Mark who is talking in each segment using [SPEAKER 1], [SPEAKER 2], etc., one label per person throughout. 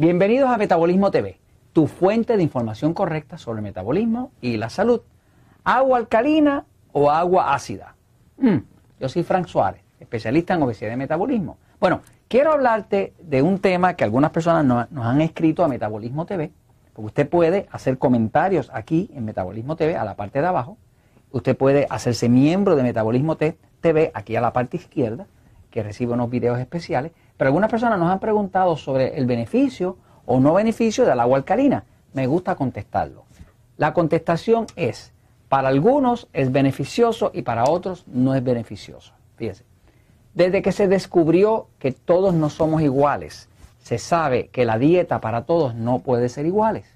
[SPEAKER 1] Bienvenidos a Metabolismo TV, tu fuente de información correcta sobre el metabolismo y la salud. ¿Agua alcalina o agua ácida? Mm, yo soy Frank Suárez, especialista en obesidad y metabolismo. Bueno, quiero hablarte de un tema que algunas personas nos han escrito a Metabolismo TV, usted puede hacer comentarios aquí en Metabolismo TV a la parte de abajo. Usted puede hacerse miembro de Metabolismo TV aquí a la parte izquierda, que recibe unos videos especiales. Pero algunas personas nos han preguntado sobre el beneficio o no beneficio del agua alcalina. Me gusta contestarlo. La contestación es, para algunos es beneficioso y para otros no es beneficioso. Fíjense, desde que se descubrió que todos no somos iguales, se sabe que la dieta para todos no puede ser iguales.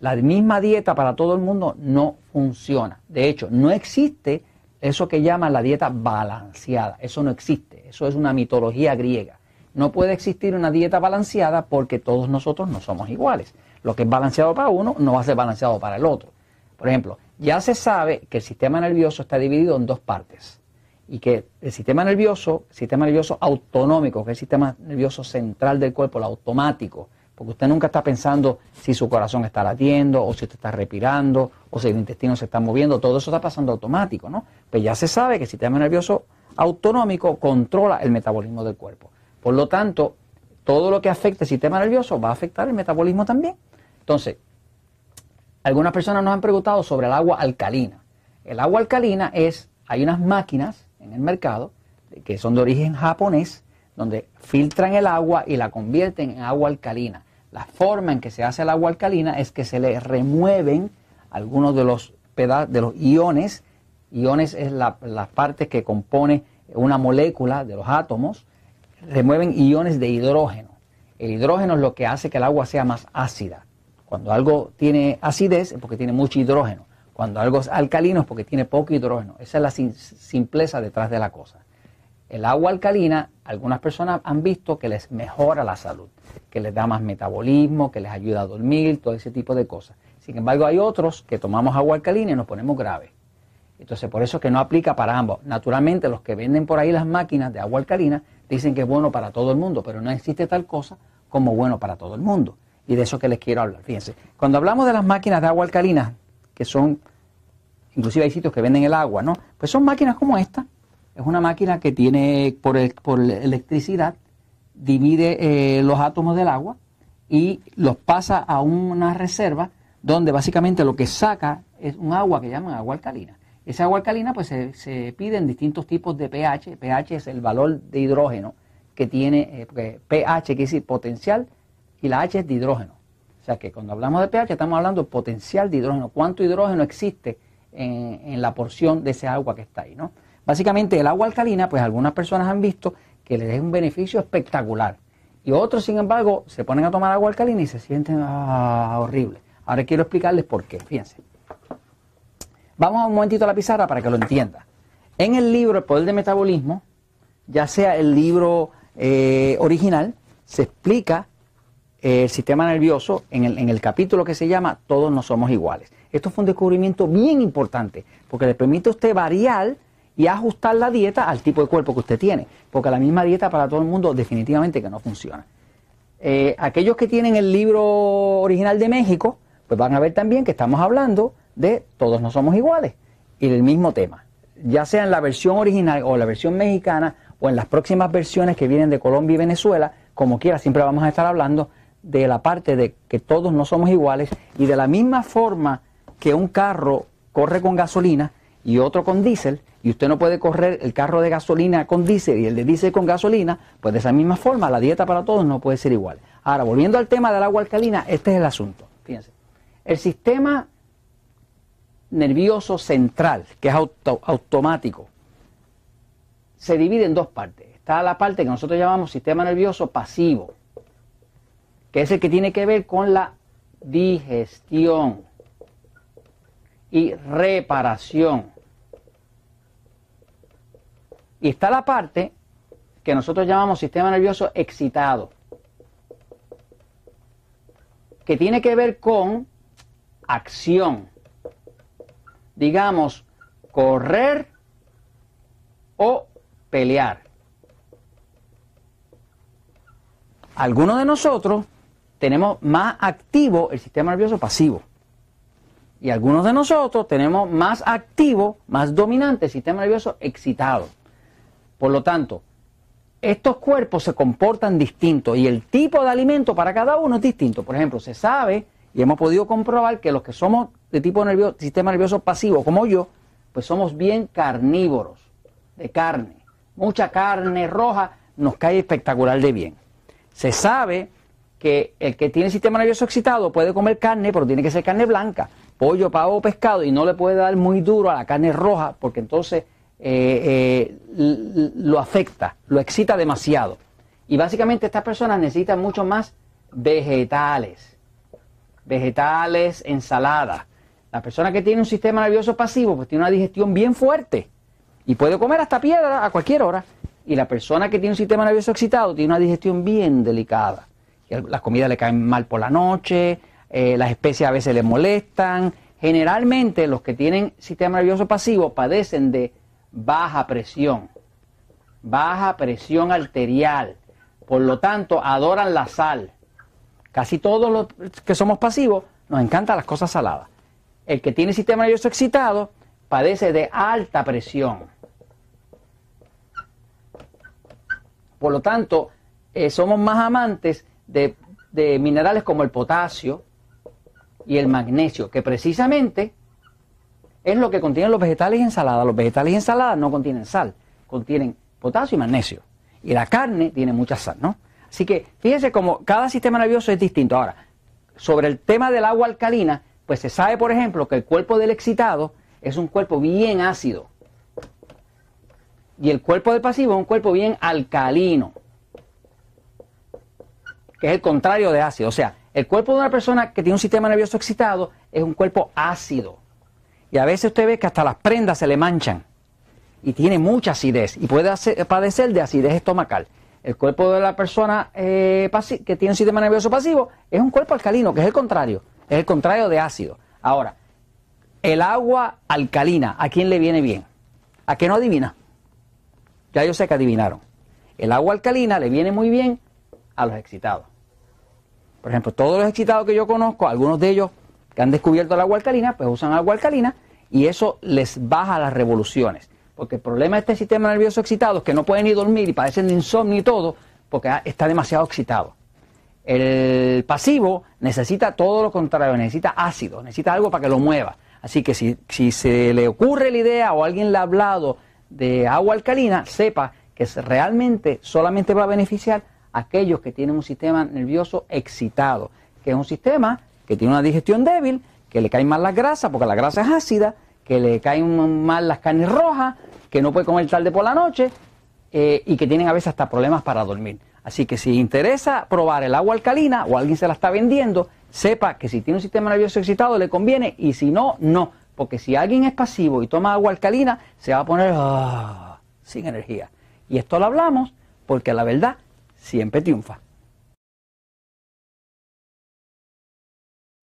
[SPEAKER 1] La misma dieta para todo el mundo no funciona. De hecho, no existe eso que llaman la dieta balanceada. Eso no existe. Eso es una mitología griega. No puede existir una dieta balanceada porque todos nosotros no somos iguales. Lo que es balanceado para uno no va a ser balanceado para el otro. Por ejemplo, ya se sabe que el sistema nervioso está dividido en dos partes y que el sistema nervioso, sistema nervioso autonómico, que es el sistema nervioso central del cuerpo, el automático, porque usted nunca está pensando si su corazón está latiendo o si usted está respirando o si el intestino se está moviendo, todo eso está pasando automático, ¿no? Pues ya se sabe que el sistema nervioso autonómico controla el metabolismo del cuerpo. Por lo tanto, todo lo que afecte el sistema nervioso va a afectar el metabolismo también. Entonces, algunas personas nos han preguntado sobre el agua alcalina. El agua alcalina es, hay unas máquinas en el mercado que son de origen japonés, donde filtran el agua y la convierten en agua alcalina. La forma en que se hace el agua alcalina es que se le remueven algunos de los, de los iones. Iones es la, la parte que compone una molécula de los átomos remueven iones de hidrógeno. El hidrógeno es lo que hace que el agua sea más ácida. Cuando algo tiene acidez es porque tiene mucho hidrógeno. Cuando algo es alcalino es porque tiene poco hidrógeno. Esa es la simpleza detrás de la cosa. El agua alcalina, algunas personas han visto que les mejora la salud, que les da más metabolismo, que les ayuda a dormir, todo ese tipo de cosas. Sin embargo, hay otros que tomamos agua alcalina y nos ponemos graves. Entonces, por eso es que no aplica para ambos. Naturalmente, los que venden por ahí las máquinas de agua alcalina dicen que es bueno para todo el mundo, pero no existe tal cosa como bueno para todo el mundo. Y de eso que les quiero hablar. Fíjense, cuando hablamos de las máquinas de agua alcalina, que son, inclusive hay sitios que venden el agua, ¿no? Pues son máquinas como esta. Es una máquina que tiene por, electricidad, divide eh, los átomos del agua y los pasa a una reserva donde básicamente lo que saca es un agua que llaman agua alcalina. Esa agua alcalina pues se, pide en distintos tipos de pH. pH es el valor de hidrógeno que tiene, eh, pH quiere decir potencial y la H es de hidrógeno. O sea que cuando hablamos de pH estamos hablando de potencial de hidrógeno, cuánto hidrógeno existe en, la porción de esa agua que está ahí, ¿no? Básicamente el agua alcalina, pues algunas personas han visto que le da un beneficio espectacular. Y otros, sin embargo, se ponen a tomar agua alcalina y se sienten horribles. Ah, horrible. Ahora quiero explicarles por qué. Fíjense. Vamos a un momentito a la pizarra para que lo entienda. En el libro El Poder del Metabolismo, ya sea el libro eh, original, se explica eh, el sistema nervioso en el, capítulo que se llama Todos no somos iguales. Esto fue un descubrimiento bien importante porque le permite a usted variar y ajustar la dieta al tipo de cuerpo que usted tiene, porque la misma dieta para todo el mundo definitivamente que no funciona. Eh, aquellos que tienen el libro original de México, pues van a ver también que estamos hablando de todos no somos iguales y del mismo tema. Ya sea en la versión original o la versión mexicana o en las próximas versiones que vienen de Colombia y Venezuela, como quiera, siempre vamos a estar hablando de la parte de que todos no somos iguales y de la misma forma que un carro corre con gasolina y otro con diésel, y usted no puede correr el carro de gasolina con diésel y el de diésel con gasolina, pues de esa misma forma la dieta para todos no puede ser igual. Ahora, volviendo al tema del agua alcalina, este es el asunto. Fíjense. El sistema nervioso central, que es automático, se divide en dos partes. Está la parte que nosotros llamamos sistema nervioso pasivo, que es el que tiene que ver con la digestión y reparación. Y está la parte que nosotros llamamos sistema nervioso excitado, que tiene que ver con acción. Digamos, correr o pelear. Algunos de nosotros tenemos más activo el sistema nervioso pasivo. Y algunos de nosotros tenemos más activo, más dominante el sistema nervioso excitado. Por lo tanto, estos cuerpos se comportan distintos y el tipo de alimento para cada uno es distinto. Por ejemplo, se sabe y hemos podido comprobar que los que somos de tipo nervioso, sistema nervioso pasivo, como yo, pues somos bien carnívoros, de carne. Mucha carne roja nos cae espectacular de bien. Se sabe que el que tiene sistema nervioso excitado puede comer carne, pero tiene que ser carne blanca, pollo, pavo, pescado, y no le puede dar muy duro a la carne roja, porque entonces eh, eh, lo afecta, lo excita demasiado. Y básicamente estas personas necesitan mucho más vegetales vegetales, ensaladas. La persona que tiene un sistema nervioso pasivo, pues tiene una digestión bien fuerte y puede comer hasta piedra a cualquier hora. Y la persona que tiene un sistema nervioso excitado tiene una digestión bien delicada. Las comidas le caen mal por la noche, eh, las especies a veces le molestan. Generalmente los que tienen sistema nervioso pasivo padecen de baja presión, baja presión arterial. Por lo tanto, adoran la sal Casi todos los que somos pasivos nos encantan las cosas saladas. El que tiene sistema nervioso excitado padece de alta presión. Por lo tanto, eh, somos más amantes de, minerales como el potasio y el magnesio, que precisamente es lo que contienen los vegetales y ensaladas. Los vegetales y ensaladas no contienen sal, contienen potasio y magnesio. Y la carne tiene mucha sal, ¿no? Así que fíjense cómo cada sistema nervioso es distinto. Ahora, sobre el tema del agua alcalina, pues se sabe, por ejemplo, que el cuerpo del excitado es un cuerpo bien ácido. Y el cuerpo del pasivo es un cuerpo bien alcalino, que es el contrario de ácido. O sea, el cuerpo de una persona que tiene un sistema nervioso excitado es un cuerpo ácido. Y a veces usted ve que hasta las prendas se le manchan. Y tiene mucha acidez y puede padecer de acidez estomacal. El cuerpo de la persona eh, que tiene un sistema nervioso pasivo es un cuerpo alcalino, que es el contrario, es el contrario de ácido. Ahora, el agua alcalina, ¿a quién le viene bien? ¿A qué no adivina? Ya yo sé que adivinaron. El agua alcalina le viene muy bien a los excitados. Por ejemplo, todos los excitados que yo conozco, algunos de ellos que han descubierto el agua alcalina, pues usan agua alcalina y eso les baja las revoluciones. Porque el problema de este sistema nervioso excitado es que no pueden ni dormir y padecen de insomnio y todo, porque ah, está demasiado excitado. El pasivo necesita todo lo contrario, necesita ácido, necesita algo para que lo mueva. Así que si, se le ocurre la idea o alguien le ha hablado de agua alcalina, sepa que realmente solamente va a beneficiar a aquellos que tienen un sistema nervioso excitado, que es un sistema que tiene una digestión débil, que le cae mal las grasas porque la grasa es ácida que le caen mal las carnes rojas, que no puede comer tarde por la noche eh, y que tienen a veces hasta problemas para dormir. Así que si interesa probar el agua alcalina o alguien se la está vendiendo, sepa que si tiene un sistema nervioso excitado le conviene y si no, no. Porque si alguien es pasivo y toma agua alcalina, se va a poner ah, sin energía. Y esto lo hablamos porque la verdad siempre triunfa.